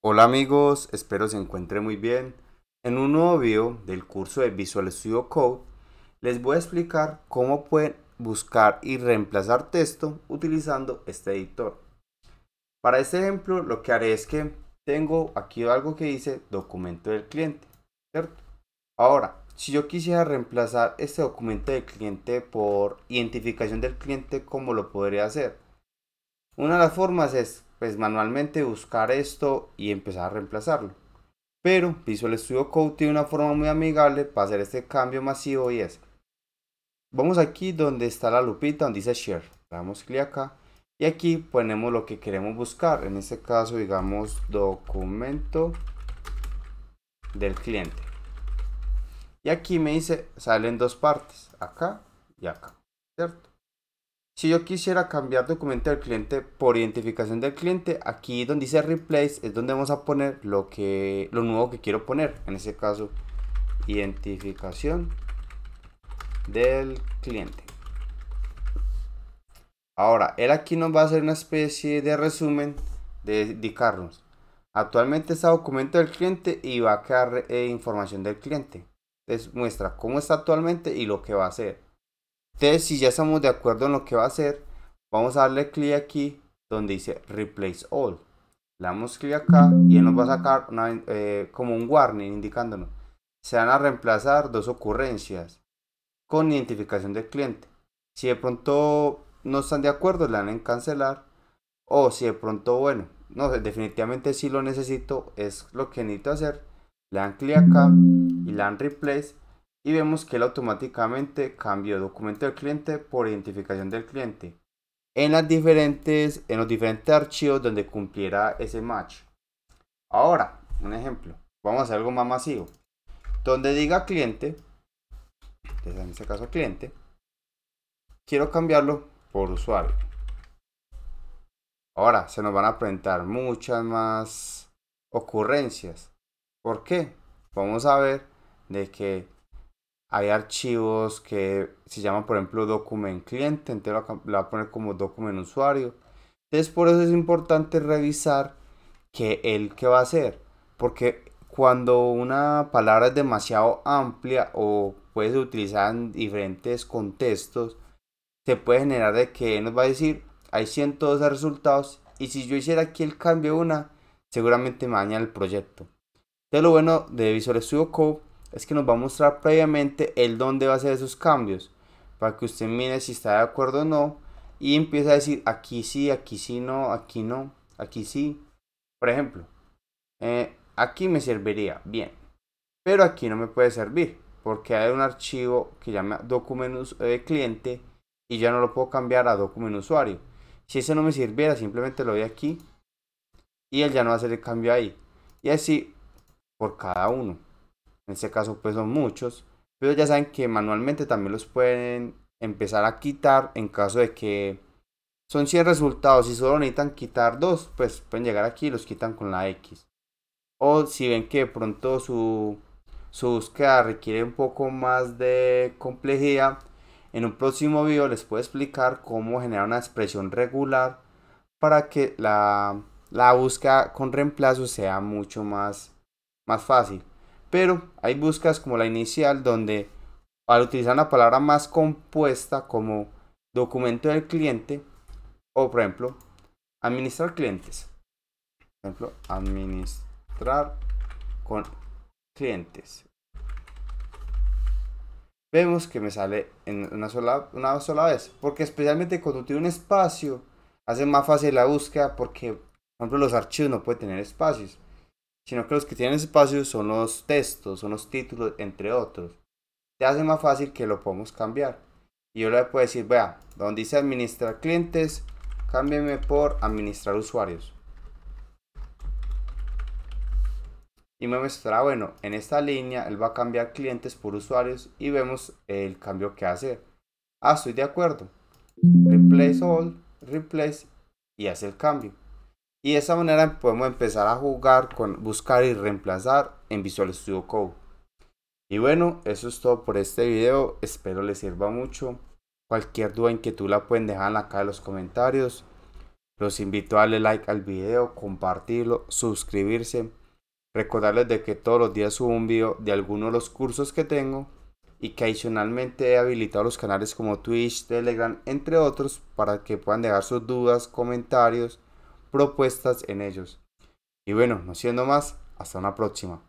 Hola amigos, espero se encuentren muy bien. En un nuevo video del curso de Visual Studio Code les voy a explicar cómo pueden buscar y reemplazar texto utilizando este editor. Para este ejemplo lo que haré es que tengo aquí algo que dice documento del cliente, Ahora, si yo quisiera reemplazar este documento del cliente por identificación del cliente, ¿cómo lo podría hacer? Una de las formas es pues manualmente buscar esto y empezar a reemplazarlo. Pero Visual Studio Code tiene una forma muy amigable para hacer este cambio masivo y es. Vamos aquí donde está la lupita donde dice Share. Damos clic acá y aquí ponemos lo que queremos buscar. En este caso digamos documento del cliente. Y aquí me dice, salen dos partes, acá y acá, ¿cierto? Si yo quisiera cambiar documento del cliente por identificación del cliente, aquí donde dice replace es donde vamos a poner lo, que, lo nuevo que quiero poner. En ese caso, identificación del cliente. Ahora, él aquí nos va a hacer una especie de resumen de indicarnos. Actualmente está documento del cliente y va a quedar eh, información del cliente. Entonces muestra cómo está actualmente y lo que va a hacer. Entonces, si ya estamos de acuerdo en lo que va a hacer, vamos a darle clic aquí donde dice Replace All. Le damos clic acá y él nos va a sacar eh, como un warning indicándonos. Se van a reemplazar dos ocurrencias con identificación del cliente. Si de pronto no están de acuerdo, le dan en cancelar. O si de pronto, bueno, no, definitivamente si sí lo necesito, es lo que necesito hacer. Le dan clic acá y le dan replace y vemos que él automáticamente cambió documento del cliente por identificación del cliente en, las diferentes, en los diferentes archivos donde cumpliera ese match. Ahora, un ejemplo, vamos a hacer algo más masivo. Donde diga cliente, en este caso cliente, quiero cambiarlo por usuario. Ahora, se nos van a presentar muchas más ocurrencias. ¿Por qué? Vamos a ver de que hay archivos que se llaman, por ejemplo, document cliente, entonces lo va a poner como document usuario. Entonces, por eso es importante revisar que el que va a hacer, porque cuando una palabra es demasiado amplia o puede ser utilizada en diferentes contextos, se puede generar de que nos va a decir, hay 112 resultados y si yo hiciera aquí el cambio una, seguramente me daña el proyecto. De lo bueno de Visual Studio Code es que nos va a mostrar previamente el dónde va a hacer esos cambios para que usted mire si está de acuerdo o no y empieza a decir aquí sí, aquí sí no, aquí no, aquí sí. Por ejemplo, eh, aquí me serviría bien, pero aquí no me puede servir porque hay un archivo que llama documentos de eh, cliente y ya no lo puedo cambiar a documento usuario. Si ese no me sirviera, simplemente lo doy aquí y él ya no va a hacer el cambio ahí. Y así por cada uno. En este caso pues son muchos. Pero ya saben que manualmente también los pueden empezar a quitar en caso de que son 100 resultados y solo necesitan quitar dos, pues pueden llegar aquí y los quitan con la X. O si ven que pronto su, búsqueda requiere un poco más de complejidad, en un próximo video les puedo explicar cómo generar una expresión regular para que la, la búsqueda con reemplazo sea mucho más, más fácil. Pero hay búsquedas como la inicial donde al utilizar una palabra más compuesta como documento del cliente o por ejemplo administrar clientes. Por ejemplo, administrar con clientes. Vemos que me sale en una sola, una sola vez. Porque especialmente cuando tiene un espacio, hace más fácil la búsqueda porque, por ejemplo, los archivos no pueden tener espacios sino que los que tienen espacio son los textos, son los títulos, entre otros. Te hace más fácil que lo podamos cambiar. Y yo le puedo decir, vea, donde dice administrar clientes, cámbiame por administrar usuarios. y me mostrará, ah, bueno, en esta línea él va a cambiar clientes por usuarios y vemos el cambio que hace. Ah, estoy de acuerdo. Replace all, replace y hace el cambio. Y de esa manera podemos empezar a jugar con buscar y reemplazar en Visual Studio Code. Y bueno, eso es todo por este video. Espero les sirva mucho. Cualquier duda, que en tú la pueden dejar acá en los comentarios. Los invito a darle like al video, compartirlo, suscribirse. Recordarles de que todos los días subo un video de alguno de los cursos que tengo y que adicionalmente he habilitado los canales como Twitch, Telegram, entre otros, para que puedan dejar sus dudas, comentarios propuestas en ellos. Y bueno, no siendo más, hasta una próxima.